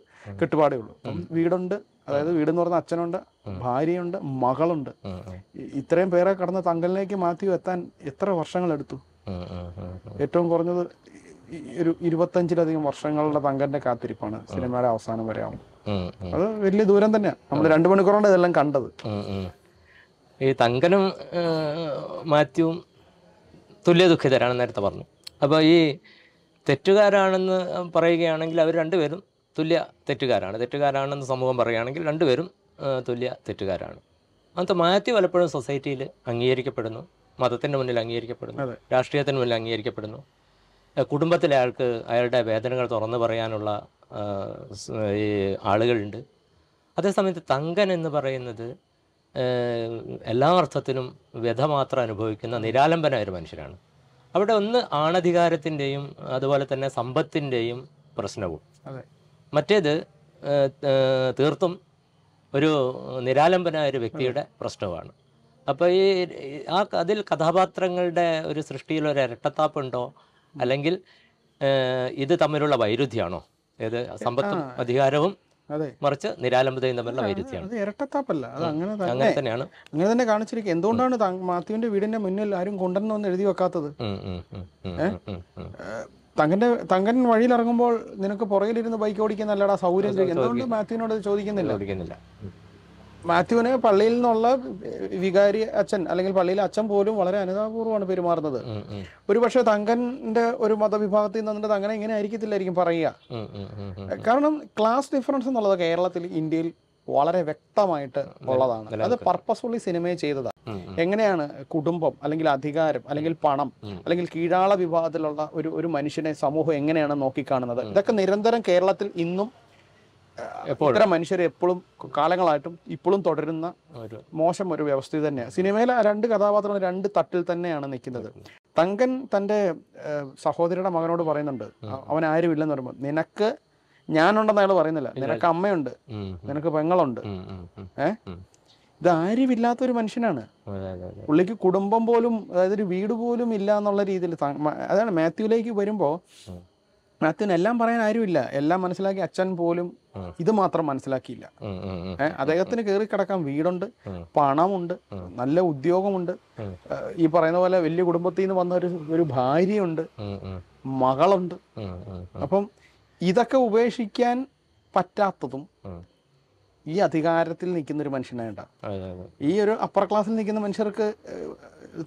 Speaker 1: കെട്ടുപാടേ ഉള്ളൂ വീടുണ്ട് അതായത് വീടെന്ന് പറഞ്ഞ അച്ഛനുണ്ട് ഭാര്യയുണ്ട് മകളുണ്ട് ഇത്രയും പേരെ കടന്ന് തങ്കലിലേക്ക് മാത്യു എത്താൻ എത്ര വർഷങ്ങൾ എടുത്തു ഏറ്റവും കുറഞ്ഞത് ഒരു ഇരുപത്തഞ്ചിലധികം വർഷങ്ങളുടെ തങ്കന്റെ കാത്തിരിപ്പാണ് സിനിമയുടെ അവസാനം വരെ ആവുന്നത് അത് വലിയ ദൂരം തന്നെയാണ് നമ്മൾ രണ്ടു മണിക്കൂറോണ്ട് ഇതെല്ലാം കണ്ടത്
Speaker 2: ഈ തങ്കനും മാത്യുവും തുല്യ ദുഃഖിതരാണ് നേരത്തെ പറഞ്ഞു അപ്പോൾ ഈ തെറ്റുകാരാണെന്ന് പറയുകയാണെങ്കിൽ അവർ രണ്ടുപേരും തുല്യ തെറ്റുകാരാണ് തെറ്റുകാരാണെന്ന് സമൂഹം പറയുകയാണെങ്കിൽ രണ്ടുപേരും തുല്യ തെറ്റുകാരാണ് അന്നത്തെ മാത്യു പലപ്പോഴും സൊസൈറ്റിയിൽ അംഗീകരിക്കപ്പെടുന്നു മതത്തിൻ്റെ മുന്നിൽ അംഗീകരിക്കപ്പെടുന്നു രാഷ്ട്രീയത്തിന് മുന്നിൽ അംഗീകരിക്കപ്പെടുന്നു കുടുംബത്തിലെ ആൾക്ക് അയാളുടെ വേദനകൾ തുറന്നു പറയാനുള്ള ഈ ആളുകളുണ്ട് അതേസമയത്ത് തങ്കൻ എന്ന് പറയുന്നത് എല്ലാ അർത്ഥത്തിലും വ്യഥ മാത്രം അനുഭവിക്കുന്ന നിരാലംബനായ ഒരു മനുഷ്യനാണ് അവിടെ ഒന്ന് ആണധികാരത്തിൻ്റെയും അതുപോലെ തന്നെ സമ്പത്തിൻ്റെയും പ്രശ്നവും മറ്റേത് തീർത്തും ഒരു നിരാലംബനായ ഒരു വ്യക്തിയുടെ പ്രശ്നമാണ് അപ്പോൾ ഈ ആ അതിൽ കഥാപാത്രങ്ങളുടെ ഒരു സൃഷ്ടിയിൽ ഒരു ഇരട്ടത്താപ്പുണ്ടോ അല്ലെങ്കിൽ ഇത് തമ്മിലുള്ള വൈരുദ്ധ്യമാണോ ഏത് സമ്പത്തും അധികാരവും മറിച്ച് നിരാലംബതയും തമ്മിലുള്ള വൈരുദ്ധ്യമാണ്
Speaker 1: ഇരട്ടത്താപ്പല്ല അത് അങ്ങനെ അങ്ങനെ തന്നെയാണ് അങ്ങനെ തന്നെ കാണിച്ചിരിക്കുക എന്തുകൊണ്ടാണ് മാത്യുവിന്റെ വീടിന്റെ മുന്നിൽ ആരും കൊണ്ടുവന്ന് ഒന്ന് എഴുതി വെക്കാത്തത് തങ്കന്റെ തങ്കൻ വഴിയിലിറങ്ങുമ്പോൾ നിനക്ക് പുറകിലിരുന്ന് ബൈക്ക് ഓടിക്കുന്നല്ലടാ സൗകര്യം എന്തുകൊണ്ട് മാത്യുവിനോട് ചോദിക്കുന്നില്ല ചോദിക്കുന്നില്ല മാത്യുവിന് പള്ളിയിൽ നിന്നുള്ള വികാരി അച്ഛൻ അല്ലെങ്കിൽ പള്ളിയിലെ അച്ഛൻ പോലും വളരെ അനുതാപൂർവ്വമാണ് പെരുമാറുന്നത് ഒരുപക്ഷെ തങ്കന്റെ ഒരു മതവിഭാഗത്തിൽ നിന്നിട്ട് തങ്ങനെ ഇങ്ങനെ ആയിരിക്കത്തില്ലായിരിക്കും പറയുക കാരണം ക്ലാസ് ഡിഫറൻസ് എന്നുള്ളത് കേരളത്തിൽ ഇന്ത്യയിൽ വളരെ വ്യക്തമായിട്ട് ഉള്ളതാണ് അത് പർപ്പസ്ഫുള്ളി സിനിമയെ ചെയ്തതാണ് എങ്ങനെയാണ് കുടുംബം അല്ലെങ്കിൽ അധികാരം അല്ലെങ്കിൽ പണം അല്ലെങ്കിൽ കീഴാള വിഭാഗത്തിലുള്ള ഒരു ഒരു മനുഷ്യനെ സമൂഹം എങ്ങനെയാണ് നോക്കിക്കാണുന്നത് ഇതൊക്കെ നിരന്തരം കേരളത്തിൽ ഇന്നും ഇത്തരം മനുഷ്യർ എപ്പോഴും കാലങ്ങളായിട്ടും ഇപ്പോഴും തുടരുന്ന മോശം ഒരു വ്യവസ്ഥ തന്നെയാണ് സിനിമയിലെ രണ്ട് കഥാപാത്രങ്ങൾ രണ്ട് തട്ടിൽ തന്നെയാണ് നിൽക്കുന്നത് തങ്കൻ തൻ്റെ സഹോദരിയുടെ മകനോട് പറയുന്നുണ്ട് അവൻ ഇല്ലെന്ന് പറയുമ്പോൾ നിനക്ക് ഞാനുണ്ടെന്ന് അയാൾ പറയുന്നില്ല നിനക്ക് അമ്മയുണ്ട് നിനക്ക് പെങ്ങളുണ്ട് ഏ ഇത് ആരുമില്ലാത്ത ഒരു മനുഷ്യനാണ് പുള്ളിക്ക് കുടുംബം പോലും അതായത് ഒരു വീട് പോലും ഇല്ല എന്നുള്ള രീതിയിൽ അതാണ് മാത്യുവിലേക്ക് വരുമ്പോൾ മാത്യുവിന് എല്ലാം പറയാൻ ആരുമില്ല എല്ലാം മനസ്സിലാക്കി അച്ഛൻ പോലും ഇത് മാത്രം മനസ്സിലാക്കിയില്ല അദ്ദേഹത്തിന് കയറി കിടക്കാൻ വീടുണ്ട് പണമുണ്ട് നല്ല ഉദ്യോഗമുണ്ട് ഈ പറയുന്ന പോലെ വലിയ കുടുംബത്തിൽ നിന്ന് വന്ന ഒരു ഒരു ഭാര്യയുണ്ട് മകളുണ്ട് അപ്പം ഇതൊക്കെ ഉപേക്ഷിക്കാൻ പറ്റാത്തതും ഈ അധികാരത്തിൽ നിൽക്കുന്ന ഒരു മനുഷ്യനായിട്ടാ ഈ ഒരു അപ്പർ ക്ലാസ്സിൽ നിൽക്കുന്ന മനുഷ്യർക്ക്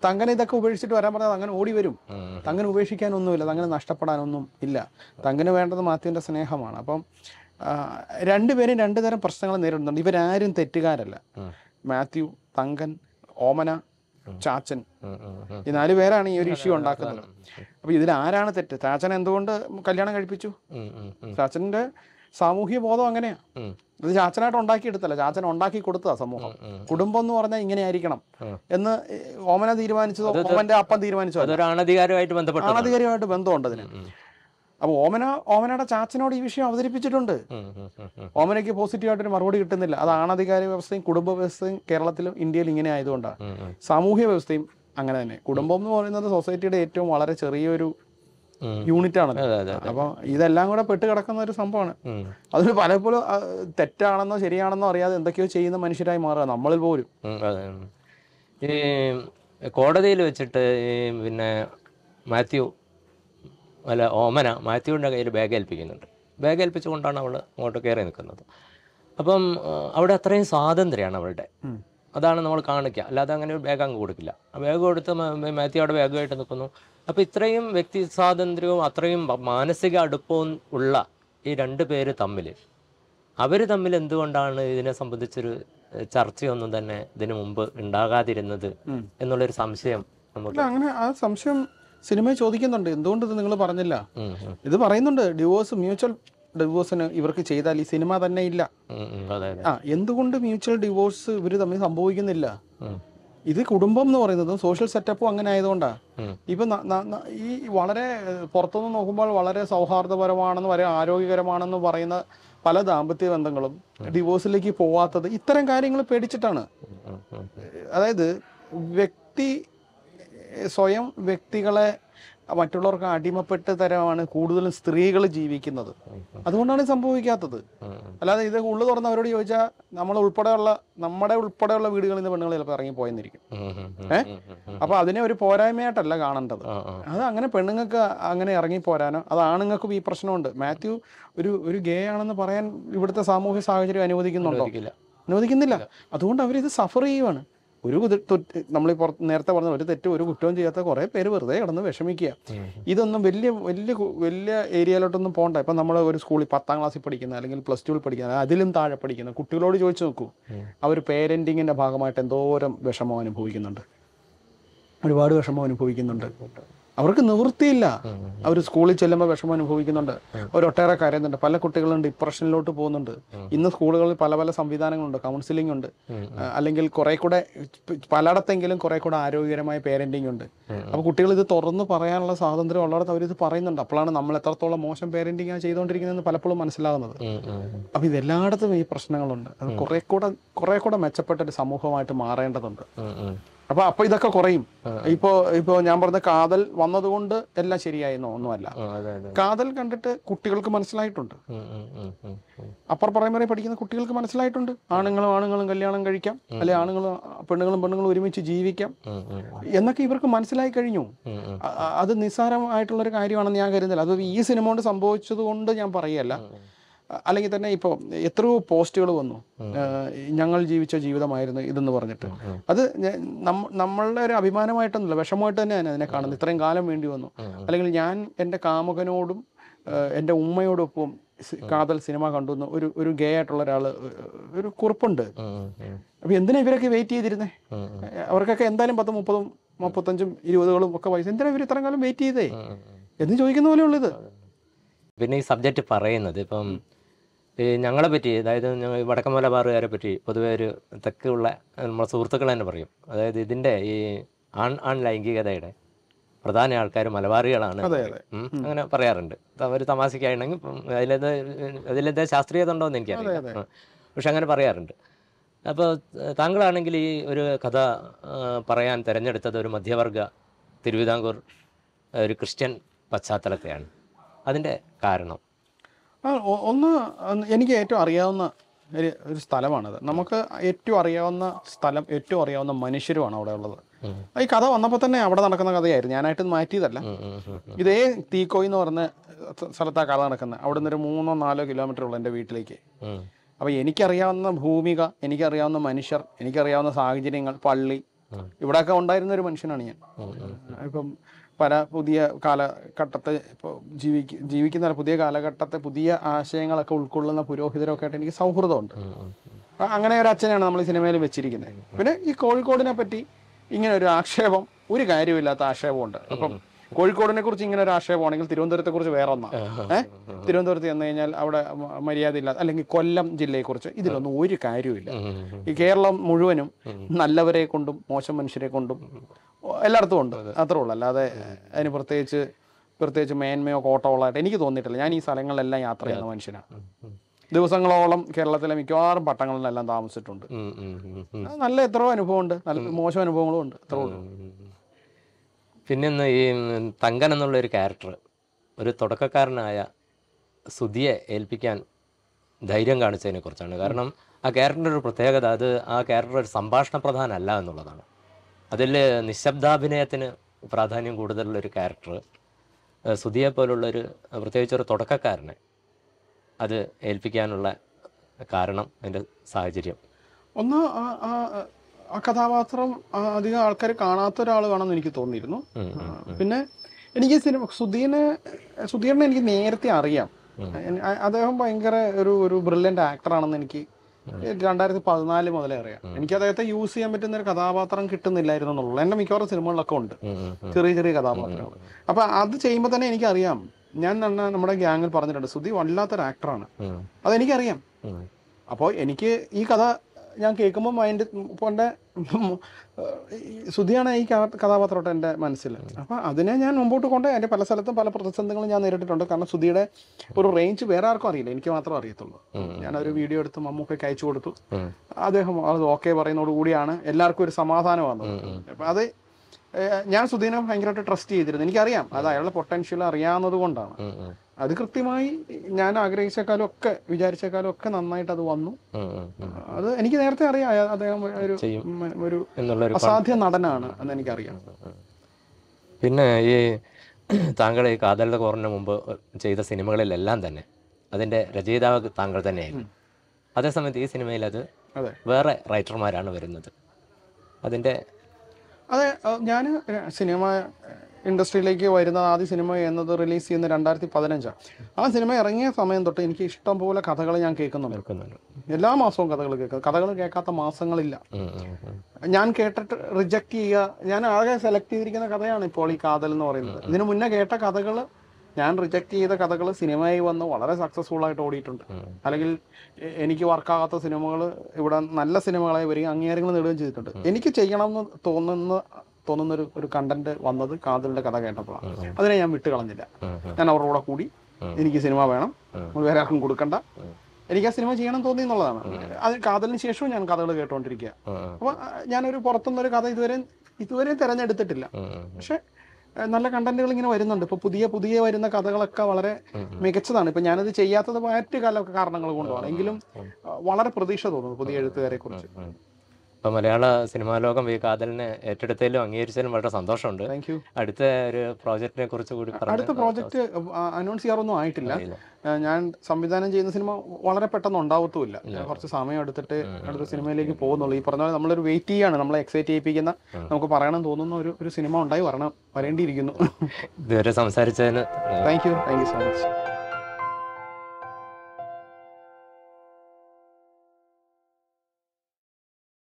Speaker 1: തങ്ങനെ ഇതൊക്കെ ഉപേക്ഷിച്ചിട്ട് വരാൻ പറഞ്ഞാൽ അങ്ങനെ ഓടി വരും തങ്ങനെ ഉപേക്ഷിക്കാനൊന്നുമില്ല തങ്ങനെ നഷ്ടപ്പെടാനൊന്നും ഇല്ല തങ്ങനെ വേണ്ടത് മാത്യുവിന്റെ സ്നേഹമാണ് അപ്പം രണ്ടുപേരും രണ്ടു തരം പ്രശ്നങ്ങൾ നേരിടുന്നുണ്ട് ഇവരാരും തെറ്റുകാരല്ല മാത്യു തങ്കൻ ഓമന ചാച്ചൻ
Speaker 3: ഈ നാല് പേരാണ് ഈ ഒരു ഇഷ്യൂ ഉണ്ടാക്കുന്നത്
Speaker 1: അപ്പൊ ഇതിൽ ആരാണ് തെറ്റ് ചാച്ചൻ എന്തുകൊണ്ട് കല്യാണം കഴിപ്പിച്ചു ചാച്ചന്റെ സാമൂഹ്യ ബോധം അങ്ങനെയാ ഇത് ചാച്ചനായിട്ട് ഉണ്ടാക്കിയെടുത്തല്ല ചാച്ചൻ ഉണ്ടാക്കി കൊടുത്താ സമൂഹം കുടുംബം എന്ന് പറഞ്ഞാൽ ഇങ്ങനെ ആയിരിക്കണം എന്ന് ഓമന തീരുമാനിച്ചതോ
Speaker 2: ഓമന്റെ അപ്പം തീരുമാനിച്ചോ അണധികാരമായിട്ട് ബന്ധപ്പെട്ട അണധികാരമായിട്ട്
Speaker 1: ബന്ധമുണ്ട് അതിന് അപ്പോൾ ഓമന ഓമനയുടെ ചാച്ചനോട് ഈ വിഷയം അവതരിപ്പിച്ചിട്ടുണ്ട് ഓമനയ്ക്ക് ഒരു മറുപടി കിട്ടുന്നില്ല അത് ആണധികാര വ്യവസ്ഥയും കുടുംബ വ്യവസ്ഥയും കേരളത്തിലും ഇന്ത്യയിൽ ഇങ്ങനെ ആയതുകൊണ്ടാണ് സാമൂഹ്യ വ്യവസ്ഥയും അങ്ങനെ തന്നെ കുടുംബം എന്ന് പറയുന്നത് സൊസൈറ്റിയുടെ ഏറ്റവും വളരെ ചെറിയൊരു യൂണിറ്റ് ആണ് അപ്പൊ ഇതെല്ലാം കൂടെ പെട്ട് കിടക്കുന്ന ഒരു സംഭവമാണ് അതിൽ പലപ്പോഴും തെറ്റാണെന്നോ ശരിയാണെന്നോ അറിയാതെ എന്തൊക്കെയോ ചെയ്യുന്ന മനുഷ്യരായി മാറുക നമ്മളിൽ പോലും
Speaker 2: കോടതിയിൽ വെച്ചിട്ട് പിന്നെ മാത്യു അല്ല ഓമന മാത്യുവിൻ്റെ കയ്യിൽ ബാഗ് ഏൽപ്പിക്കുന്നുണ്ട് ബാഗ് ഏൽപ്പിച്ചുകൊണ്ടാണ് അവൾ അങ്ങോട്ട് കയറി നിൽക്കുന്നത് അപ്പം അവിടെ അത്രയും സ്വാതന്ത്ര്യമാണ് അവളുടെ അതാണ് നമ്മൾ കാണിക്കുക അല്ലാതെ അങ്ങനെ ഒരു ബാഗ് അങ്ങ് കൊടുക്കില്ല ആ ബാഗ് കൊടുത്ത് മാത്യു അവിടെ ബാഗുമായിട്ട് നിൽക്കുന്നു അപ്പോൾ ഇത്രയും വ്യക്തി സ്വാതന്ത്ര്യവും അത്രയും മാനസിക അടുപ്പവും ഉള്ള ഈ രണ്ട് പേര് തമ്മിൽ അവർ തമ്മിൽ എന്തുകൊണ്ടാണ് ഇതിനെ സംബന്ധിച്ചൊരു ചർച്ചയൊന്നും തന്നെ ഇതിനു മുമ്പ് ഉണ്ടാകാതിരുന്നത് എന്നുള്ളൊരു സംശയം നമുക്ക്
Speaker 1: അങ്ങനെ ആ സംശയം സിനിമ ചോദിക്കുന്നുണ്ട് എന്തുകൊണ്ട് ഇത് നിങ്ങൾ പറഞ്ഞില്ല ഇത് പറയുന്നുണ്ട് ഡിവോഴ്സ് മ്യൂച്വൽ ഡിവോഴ്സിന് ഇവർക്ക് ചെയ്താൽ ഈ സിനിമ തന്നെ ഇല്ല ആ എന്തുകൊണ്ട് മ്യൂച്വൽ ഡിവോഴ്സ് ഇവർ തമ്മിൽ സംഭവിക്കുന്നില്ല ഇത് കുടുംബം എന്ന് പറയുന്നത് സോഷ്യൽ സെറ്റപ്പും അങ്ങനെ ആയതുകൊണ്ടാണ് ഇപ്പൊ ഈ വളരെ പുറത്തുനിന്ന് നോക്കുമ്പോൾ വളരെ സൗഹാർദ്ദപരമാണെന്ന് വരെ ആരോഗ്യകരമാണെന്ന് പറയുന്ന പല ദാമ്പത്യ ബന്ധങ്ങളും ഡിവോഴ്സിലേക്ക് പോവാത്തത് ഇത്തരം കാര്യങ്ങൾ പേടിച്ചിട്ടാണ് അതായത് വ്യക്തി സ്വയം വ്യക്തികളെ മറ്റുള്ളവർക്ക് അടിമപ്പെട്ട് തരമാണ് കൂടുതലും സ്ത്രീകൾ ജീവിക്കുന്നത് അതുകൊണ്ടാണ് സംഭവിക്കാത്തത് അല്ലാതെ ഇത് ഉള്ളു തുറന്ന് അവരോട് ചോദിച്ചാൽ നമ്മൾ ഉൾപ്പെടെയുള്ള നമ്മുടെ ഉൾപ്പെടെയുള്ള വീടുകളിൽ നിന്ന് പെണ്ണുങ്ങൾ ചിലപ്പോൾ ഇറങ്ങി പോയെന്നിരിക്കും
Speaker 3: ഏഹ് അപ്പൊ
Speaker 1: അതിനെ ഒരു പോരായ്മയായിട്ടല്ല കാണേണ്ടത് അത് അങ്ങനെ പെണ്ണുങ്ങൾക്ക് അങ്ങനെ ഇറങ്ങി പോരാനോ അത് ആണുങ്ങൾക്കും ഈ പ്രശ്നമുണ്ട് മാത്യു ഒരു ഒരു ഗേ ആണെന്ന് പറയാൻ ഇവിടുത്തെ സാമൂഹ്യ സാഹചര്യം അനുവദിക്കുന്നുണ്ടോ അനുവദിക്കുന്നില്ല അതുകൊണ്ട് അവരിത് സഫർ ചെയ്യുവാണ് ഒരു നമ്മൾ പുറത്ത് നേരത്തെ പറഞ്ഞ ഒരു തെറ്റ് ഒരു കുറ്റവും ചെയ്യാത്ത കുറേ പേര് വെറുതെ കിടന്ന് വിഷമിക്കുക ഇതൊന്നും വലിയ വലിയ വലിയ ഏരിയയിലോട്ടൊന്നും പോകണ്ട ഇപ്പം നമ്മൾ ഒരു സ്കൂളിൽ പത്താം ക്ലാസ്സിൽ പഠിക്കുന്ന അല്ലെങ്കിൽ പ്ലസ് ടുവിൽ പഠിക്കുന്ന അതിലും താഴെ പഠിക്കുന്ന കുട്ടികളോട് ചോദിച്ചു നോക്കൂ അവർ പേരൻറ്റിങ്ങിൻ്റെ ഭാഗമായിട്ട് എന്തോരം വിഷമം അനുഭവിക്കുന്നുണ്ട് ഒരുപാട് വിഷമം അനുഭവിക്കുന്നുണ്ട് അവർക്ക് നിവൃത്തിയില്ല അവർ സ്കൂളിൽ ചെല്ലുമ്പോൾ വിഷമം അനുഭവിക്കുന്നുണ്ട് അവരൊട്ടേറെ കരയുന്നുണ്ട് പല കുട്ടികളും ഡിപ്രഷനിലോട്ട് പോകുന്നുണ്ട് ഇന്ന് സ്കൂളുകളിൽ പല പല സംവിധാനങ്ങളുണ്ട് കൗൺസിലിംഗ് ഉണ്ട് അല്ലെങ്കിൽ കുറെ കൂടെ പലയിടത്തെങ്കിലും കുറെ കൂടെ ആരോഗ്യകരമായ പേരൻറ്റിംഗ് ഉണ്ട് അപ്പോൾ കുട്ടികൾ ഇത് തുറന്ന് പറയാനുള്ള സ്വാതന്ത്ര്യം ഉള്ളിടത്ത് അവരിത് പറയുന്നുണ്ട് അപ്പോഴാണ് നമ്മൾ എത്രത്തോളം മോശം പേരൻറ്റിംഗ് ആണ് ചെയ്തുകൊണ്ടിരിക്കുന്നത് പലപ്പോഴും മനസ്സിലാകുന്നത് അപ്പോൾ ഇതെല്ലായിടത്തും ഈ പ്രശ്നങ്ങളുണ്ട് അത് കുറെ കൂടെ കുറെ കൂടെ മെച്ചപ്പെട്ട ഒരു സമൂഹമായിട്ട് മാറേണ്ടതുണ്ട് അപ്പൊ അപ്പൊ ഇതൊക്കെ കുറയും ഇപ്പോ ഇപ്പോ ഞാൻ പറഞ്ഞ കാതൽ വന്നതുകൊണ്ട് എല്ലാം ശരിയായെന്നോ ഒന്നുമല്ല കാതൽ കണ്ടിട്ട് കുട്ടികൾക്ക് മനസ്സിലായിട്ടുണ്ട് അപ്പർ പ്രൈമറി പഠിക്കുന്ന കുട്ടികൾക്ക് മനസ്സിലായിട്ടുണ്ട് ആണുങ്ങളും ആണുങ്ങളും കല്യാണം കഴിക്കാം അല്ലെ ആണുങ്ങളും പെണ്ണുങ്ങളും പെണ്ണുങ്ങളും ഒരുമിച്ച് ജീവിക്കാം എന്നൊക്കെ ഇവർക്ക് മനസ്സിലായി കഴിഞ്ഞു അത് നിസ്സാരമായിട്ടുള്ള ഒരു കാര്യമാണെന്ന് ഞാൻ കരുതുന്നില്ല അത് ഈ സിനിമ കൊണ്ട് സംഭവിച്ചത് കൊണ്ട് ഞാൻ പറയല്ല അല്ലെങ്കിൽ തന്നെ ഇപ്പോൾ എത്രയോ പോസ്റ്റുകൾ വന്നു ഞങ്ങൾ ജീവിച്ച ജീവിതമായിരുന്നു ഇതെന്ന് പറഞ്ഞിട്ട് അത് നമ്മളുടെ ഒരു അഭിമാനമായിട്ടൊന്നുമില്ല വിഷമമായിട്ട് ഞാൻ അതിനെ കാണുന്നത് ഇത്രയും കാലം വേണ്ടി വന്നു അല്ലെങ്കിൽ ഞാൻ എൻ്റെ കാമുകനോടും എൻ്റെ ഉമ്മയോടൊപ്പം കാതൽ സിനിമ കണ്ടു ഒരു ഒരു ഗേ ആയിട്ടുള്ള ഒരാൾ ഒരു കുറിപ്പുണ്ട് അപ്പൊ എന്തിനാ ഇവരൊക്കെ വെയിറ്റ് ചെയ്തിരുന്നേ അവർക്കൊക്കെ എന്തായാലും പത്തും മുപ്പതും മുപ്പത്തഞ്ചും ഇരുപതുകളും ഒക്കെ വയസ്സ് എന്തിനാ ഇവർ ഇത്രയും കാലം വെയിറ്റ് ചെയ്തേ എന്ന് ചോദിക്കുന്ന പോലെയുള്ളത്
Speaker 2: പിന്നെ ഈ സബ്ജക്റ്റ് പറയുന്നത് ഇപ്പം ഈ ഞങ്ങളെ പറ്റി അതായത് ഞങ്ങൾ വടക്കൻ മലബാറുകാരെ പറ്റി പൊതുവെ ഒരു തെക്കുള്ള നമ്മളെ സുഹൃത്തുക്കൾ തന്നെ പറയും അതായത് ഇതിൻ്റെ ഈ ആൺ ആൺ ലൈംഗികതയുടെ പ്രധാന ആൾക്കാർ മലബാറികളാണ് അങ്ങനെ പറയാറുണ്ട് അവർ തമാശയ്ക്കാണെങ്കിൽ അതിലെന്താ അതിലെന്താ ശാസ്ത്രീയത ഉണ്ടോയെന്ന് എനിക്കറിയാം പക്ഷെ അങ്ങനെ പറയാറുണ്ട് അപ്പോൾ താങ്കളാണെങ്കിൽ ഈ ഒരു കഥ പറയാൻ തിരഞ്ഞെടുത്തത് ഒരു മധ്യവർഗ തിരുവിതാംകൂർ ഒരു ക്രിസ്ത്യൻ പശ്ചാത്തലത്തെയാണ് അതിൻ്റെ കാരണം
Speaker 1: ഒന്ന് എനിക്ക് ഏറ്റവും അറിയാവുന്ന ഒരു ഒരു സ്ഥലമാണത് നമുക്ക് ഏറ്റവും അറിയാവുന്ന സ്ഥലം ഏറ്റവും അറിയാവുന്ന മനുഷ്യരുമാണ് അവിടെ ഉള്ളത് ഈ കഥ വന്നപ്പോൾ തന്നെ അവിടെ നടക്കുന്ന കഥയായിരുന്നു ഞാനായിട്ട് മാറ്റിയതല്ല ഇതേ തീക്കോയി എന്ന് പറഞ്ഞ സ്ഥലത്താണ് കഥ നടക്കുന്നത് അവിടെ നിന്നൊരു മൂന്നോ നാലോ കിലോമീറ്റർ ഉള്ളു എൻ്റെ വീട്ടിലേക്ക് അപ്പോൾ എനിക്കറിയാവുന്ന ഭൂമിക എനിക്കറിയാവുന്ന മനുഷ്യർ എനിക്കറിയാവുന്ന സാഹചര്യങ്ങൾ പള്ളി ഇവിടെയൊക്കെ ഉണ്ടായിരുന്ന ഒരു മനുഷ്യനാണ് ഞാൻ ഇപ്പം പല പുതിയ കാലഘട്ടത്തെ ഇപ്പോൾ ജീവിക്ക ജീവിക്കുന്ന പുതിയ കാലഘട്ടത്തെ പുതിയ ആശയങ്ങളൊക്കെ ഉൾക്കൊള്ളുന്ന പുരോഹിതരൊക്കെ ആയിട്ട് എനിക്ക് സൗഹൃദമുണ്ട് അങ്ങനെ ഒരു അച്ഛനെയാണ് നമ്മൾ സിനിമയിൽ വെച്ചിരിക്കുന്നത് പിന്നെ ഈ കോഴിക്കോടിനെ പറ്റി ഇങ്ങനെ ഒരു ആക്ഷേപം ഒരു കാര്യമില്ലാത്ത ആക്ഷേപമുണ്ട് അപ്പം കോഴിക്കോടിനെ കുറിച്ച് ഇങ്ങനെ ഒരു ആക്ഷേപമാണെങ്കിൽ തിരുവനന്തപുരത്തെ കുറിച്ച് വേറെ ഒന്നാ ഏഹ് തിരുവനന്തപുരത്ത് ചെന്ന് കഴിഞ്ഞാൽ അവിടെ മര്യാദ ഇല്ലാത്ത അല്ലെങ്കിൽ കൊല്ലം ജില്ലയെക്കുറിച്ച് ഇതിലൊന്നും ഒരു കാര്യമില്ല ഈ കേരളം മുഴുവനും നല്ലവരെ കൊണ്ടും മോശം മനുഷ്യരെ കൊണ്ടും എല്ലായിടത്തും ഉണ്ട് അത്രേ ഉള്ളൂ അല്ലാതെ അതിന് പ്രത്യേകിച്ച് പ്രത്യേകിച്ച് മേന്മയോ കോട്ടോളായിട്ട് എനിക്ക് തോന്നിയിട്ടില്ല ഞാൻ ഈ സ്ഥലങ്ങളിലെല്ലാം യാത്ര ചെയ്യുന്ന മനുഷ്യനാണ് ദിവസങ്ങളോളം കേരളത്തിലെ മിക്കവാറും പട്ടങ്ങളിലെല്ലാം
Speaker 2: താമസിച്ചിട്ടുണ്ട് നല്ല
Speaker 1: എത്രയോ അനുഭവമുണ്ട് നല്ല മോശം അനുഭവങ്ങളും ഉണ്ട് എത്രയോ ഉള്ളൂ
Speaker 2: പിന്നെ ഈ തങ്കൻ എന്നുള്ള ഒരു ക്യാരക്ടർ ഒരു തുടക്കക്കാരനായ സുധിയെ ഏൽപ്പിക്കാൻ ധൈര്യം കാണിച്ചതിനെ കുറിച്ചാണ് കാരണം ആ ക്യാരക്ടറിൻ്റെ ഒരു പ്രത്യേകത അത് ആ ക്യാരക്ടർ ഒരു സംഭാഷണ പ്രധാനമല്ല എന്നുള്ളതാണ് അതിൽ നിശബ്ദാഭിനയത്തിന് പ്രാധാന്യം കൂടുതലുള്ള ഒരു ക്യാരക്ടർ സുധിയെ പോലുള്ളൊരു പ്രത്യേകിച്ച് ഒരു തുടക്കക്കാരനെ അത് ഏൽപ്പിക്കാനുള്ള കാരണം അതിൻ്റെ സാഹചര്യം
Speaker 1: ഒന്ന് ആ കഥാപാത്രം അധികം ആൾക്കാർ കാണാത്ത ഒരാൾ വേണമെന്ന് എനിക്ക് തോന്നിയിരുന്നു പിന്നെ എനിക്ക് സിനിമ സുധീനെ സുധീറിനെ എനിക്ക് നേരത്തെ അറിയാം അദ്ദേഹം ഭയങ്കര ഒരു ഒരു ബ്രില്യൻ്റ് ആക്ടറാണെന്ന് എനിക്ക് രണ്ടായിരത്തി പതിനാല് മുതലേ അറിയാം എനിക്ക് അദ്ദേഹത്തെ യൂസ് ചെയ്യാൻ പറ്റുന്ന ഒരു കഥാപാത്രം കിട്ടുന്നില്ലായിരുന്നു എന്നുള്ളത് എന്റെ മിക്കവാറും സിനിമകളിലൊക്കെ ഉണ്ട് ചെറിയ ചെറിയ കഥാപാത്രങ്ങൾ അപ്പൊ അത് ചെയ്യുമ്പോൾ തന്നെ എനിക്കറിയാം ഞാൻ നമ്മുടെ ഗ്യാങ്ങിൽ പറഞ്ഞിട്ടുണ്ട് സുധി വല്ലാത്തൊരു ആക്ടറാണ് അതെനിക്കറിയാം അപ്പോൾ എനിക്ക് ഈ കഥ ഞാൻ കേൾക്കുമ്പോൾ മൈൻഡ് ഇപ്പോൾ എൻ്റെ ശ്രുതിയാണ് ഈ കഥാപാത്രമായിട്ട് എൻ്റെ മനസ്സിൽ അപ്പോൾ അതിനെ ഞാൻ മുമ്പോട്ട് കൊണ്ട് എൻ്റെ പല സ്ഥലത്തും പല പ്രതിസന്ധികളും ഞാൻ നേരിട്ടിട്ടുണ്ട് കാരണം ശ്രുതിയുടെ ഒരു റേഞ്ച് വേറെ ആർക്കും അറിയില്ല എനിക്ക് മാത്രമേ അറിയത്തുള്ളൂ ഞാനൊരു വീഡിയോ എടുത്ത് മമ്മൂക്കൊക്കെ അയച്ചു കൊടുത്തു അദ്ദേഹം അത് ഓക്കെ കൂടിയാണ് എല്ലാവർക്കും ഒരു സമാധാനം വന്നത് അപ്പം അത് ഞാൻ സുധീനെ ഭയങ്കരമായിട്ട് ട്രസ്റ്റ് ചെയ്തിരുന്നു എനിക്കറിയാം അത് അയാളുടെ പൊട്ടൻഷ്യൽ അറിയാവുന്നത് കൊണ്ടാണ് അത് കൃത്യമായി ഞാൻ ആഗ്രഹിച്ചേക്കാളും ഒക്കെ വിചാരിച്ചേക്കാളും ഒക്കെ നന്നായിട്ട് അത് വന്നു അത് എനിക്ക് നേരത്തെ അറിയാം അദ്ദേഹം ഒരു
Speaker 2: ഒരു അസാധ്യ
Speaker 1: നടനാണ് എന്ന് എനിക്കറിയാം
Speaker 2: പിന്നെ ഈ താങ്കൾ ഈ കാതലിന്റെ കോറിന് മുമ്പ് ചെയ്ത സിനിമകളിലെല്ലാം തന്നെ അതിന്റെ രചയിതാവ് താങ്കൾ തന്നെയായിരുന്നു അതേസമയത്ത് ഈ സിനിമയിൽ അത് വേറെ റൈറ്റർമാരാണ് വരുന്നത് അതിന്റെ
Speaker 1: അതെ ഞാൻ സിനിമ ഇൻഡസ്ട്രിയിലേക്ക് വരുന്ന ആദ്യ സിനിമ എന്നത് റിലീസ് ചെയ്യുന്ന രണ്ടായിരത്തി പതിനഞ്ചാണ് ആ സിനിമ ഇറങ്ങിയ സമയം തൊട്ട് എനിക്ക് ഇഷ്ടംപോലെ കഥകൾ ഞാൻ കേൾക്കുന്നുണ്ട് എല്ലാ മാസവും കഥകൾ കേൾക്കുക കഥകൾ കേൾക്കാത്ത മാസങ്ങളില്ല ഞാൻ കേട്ടിട്ട് റിജക്ട് ചെയ്യുക ഞാൻ ആകെ സെലക്ട് ചെയ്തിരിക്കുന്ന കഥയാണ് ഇപ്പോൾ ഈ കാതൽ എന്ന് പറയുന്നത് ഇതിനു മുന്നേ കേട്ട കഥകൾ ഞാൻ റിജക്റ്റ് ചെയ്ത കഥകൾ സിനിമയായി വന്ന് വളരെ സക്സസ്ഫുൾ ആയിട്ട് ഓടിയിട്ടുണ്ട് അല്ലെങ്കിൽ എനിക്ക് വർക്കാകാത്ത സിനിമകൾ ഇവിടെ നല്ല സിനിമകളായി വരികയും അംഗീകാരങ്ങൾ നേടുകയും ചെയ്തിട്ടുണ്ട് എനിക്ക് ചെയ്യണം എന്ന് തോന്നുന്ന തോന്നുന്നൊരു ഒരു കണ്ടന്റ് വന്നത് കാതലിന്റെ കഥ കേട്ടപ്പോഴാണ് അതിനെ ഞാൻ വിട്ടു കളഞ്ഞില്ല ഞാൻ അവരുടെ കൂടെ കൂടി എനിക്ക് സിനിമ വേണം വേറെ ആർക്കും കൊടുക്കണ്ട എനിക്ക് ആ സിനിമ ചെയ്യണം തോന്നി എന്നുള്ളതാണ് അത് കാതലിന് ശേഷവും ഞാൻ കഥകൾ കേട്ടോണ്ടിരിക്കുക അപ്പൊ ഞാനൊരു പുറത്തുനിന്നൊരു കഥ ഇതുവരെ ഇതുവരെ തിരഞ്ഞെടുത്തിട്ടില്ല പക്ഷെ നല്ല കണ്ടന്റുകൾ ഇങ്ങനെ വരുന്നുണ്ട് ഇപ്പൊ പുതിയ പുതിയ വരുന്ന കഥകളൊക്കെ വളരെ മികച്ചതാണ് ഇപ്പൊ ഞാനത് ചെയ്യാത്തത് മറ്റു കാല കാരണങ്ങൾ കൊണ്ടാണ് എങ്കിലും വളരെ പ്രതീക്ഷ തോന്നുന്നു പുതിയ എഴുത്തുകാരെ
Speaker 2: കുറിച്ച് ഇപ്പോൾ മലയാള സിനിമാ ലോകം ഈ കാതലിനെ ഏറ്റെടുത്തതിലും അംഗീകരിച്ചതിലും വളരെ സന്തോഷമുണ്ട് താങ്ക് യു അടുത്ത ഒരു പ്രോജക്റ്റിനെ കുറിച്ച് കൂടി അടുത്ത പ്രോജക്റ്റ്
Speaker 1: അനൗൺസ് ചെയ്യാറൊന്നും ആയിട്ടില്ല ഞാൻ സംവിധാനം ചെയ്യുന്ന സിനിമ വളരെ പെട്ടെന്ന് ഉണ്ടാവത്തുമില്ല കുറച്ച് സമയം എടുത്തിട്ട് അടുത്ത സിനിമയിലേക്ക് പോകുന്നുള്ളൂ ഈ പറഞ്ഞാൽ നമ്മളൊരു വെയിറ്റ് ചെയ്യാണ് നമ്മളെ എക്സൈറ്റ് ചെയ്യിപ്പിക്കുന്ന നമുക്ക് പറയണം തോന്നുന്ന ഒരു ഒരു സിനിമ ഉണ്ടായി വരണം വരേണ്ടിയിരിക്കുന്നു
Speaker 2: ഇതുവരെ സംസാരിച്ചതിന് thank you thank you so much